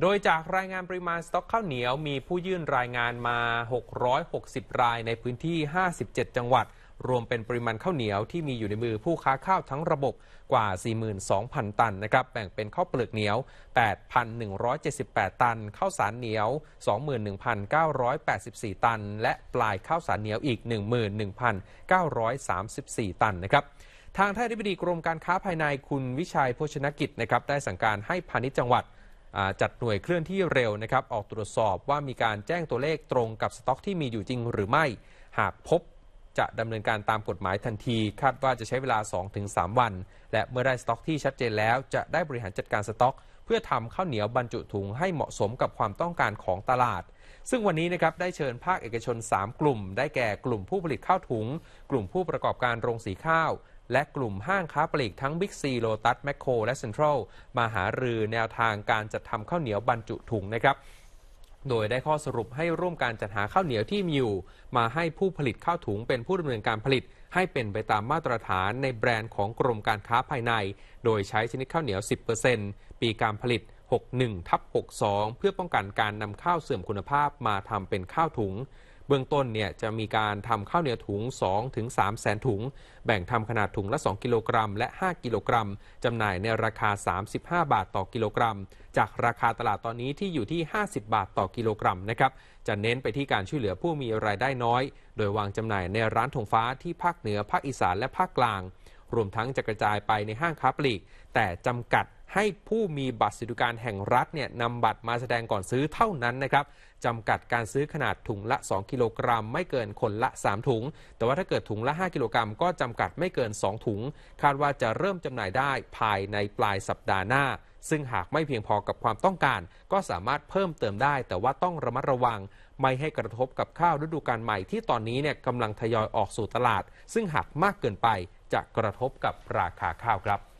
โดยจากรายงานปริมาณสต็อกข้าวเหนียวมีผู้ยื่นรายงานมา 660 รายในพื้นที่ 57 จังหวัด รวมเป็นปริมาณข้าวเหนียวที่มีอยู่ในมือผู้ค้าข้าวทั้งระบบกว่า 42,000 ตันนะครับ แบ่งเป็นข้าวเปลือกเหนียว 8,178 ตันข้าวสารเหนียว 21,984 ตัน และปลายข้าวสารเหนียวอีก 11,934 ตันนะครับ ทางท่านอธิบดีกรมการค้าภายในคุณวิชัยโภชนกิจนะครับได้สั่งการให้พาณิชย์จังหวัดจัดหน่วยเคลื่อนที่เร็วนะครับ ออกตรวจสอบว่ามีการแจ้งตัวเลขตรงกับสต็อกที่มีอยู่จริงหรือไม่ หากพบจะดำเนินการตามกฎหมายทันทีคาดว่าจะใช้เวลา 2-3 วัน และเมื่อได้สต็อกที่ชัดเจนแล้ว จะได้บริหารจัดการสต็อก เพื่อทำข้าวเหนียวบรรจุถุงให้เหมาะสมกับความต้องการของตลาด ซึ่งวันนี้นะครับได้เชิญภาคเอกชน 3 กลุ่ม ได้แก่กลุ่มผู้ผลิตข้าวถุง กลุ่มผู้ประกอบการโรงสีข้าวและกลุ่มห้างค้าปลีกทั้งบิ๊กซีโลตัสแมคโครและเซ็นทรัลมาหารือแนวทางการจัดทำข้าวเหนียวบรรจุถุงนะครับ โดยได้ข้อสรุปให้ร่วมการจัดหาข้าวเหนียวที่มีอยู่ มาให้ผู้ผลิตข้าวถุงเป็นผู้ดำเนินการผลิตให้เป็นไปตามมาตรฐานในแบรนด์ของกรมการค้าภายใน โดยใช้ชนิดข้าวเหนียว 10%ปีการผลิต 61ทับ62 เพื่อป้องกันการนำข้าวเสื่อมคุณภาพมาทำเป็นข้าวถุงเบื้องต้นเนี่ยจะมีการทำข้าวเหนียวถุง2-3ถึง3แสนถุง แบ่งทำขนาดถุงละ 2 กิโลกรัมและ 5 กิโลกรัมจำหน่ายในราคา 35 บาทต่อกิโลกรัมจากราคาตลาดตอนนี้ที่อยู่ที่ 50 บาทต่อกิโลกรัมนะครับจะเน้นไปที่การช่วยเหลือผู้มีรายได้น้อย โดยวางจำหน่ายในร้านธงฟ้าที่ภาคเหนือภาคอีสาน และภาคกลางรวมทั้งจะกระจายไปในห้างค้าปลีกแต่จำกัดให้ผู้มีบัตรสิทธดิการแห่งรัฐเนี่ยนำบัตรมาแสดงก่อนซื้อเท่านั้นนะครับจำกัดการซื้อขนาดถุงละ 2กิโลกรัมไม่เกินคนละ 3 ถุง แต่ว่าถ้าเกิดถุงละ 5กิโลกรัมก็จำกัดไม่เกิน 2 ถุง คาดว่าจะเริ่มจำหน่ายได้ภายในปลายสัปดาห์หน้า ซึ่งหากไม่เพียงพอกับความต้องการ ก็สามารถเพิ่มเติมได้ แต่ว่าต้องระมัดระวัง ไม่ให้กระทบกับข้าวฤดูกาลใหม่ที่ตอนนี้เนี่ยกำลังทยอยออกสู่ตลาด ซึ่งหากมากเกินไปจะกระทบกับราคาข้าวครับ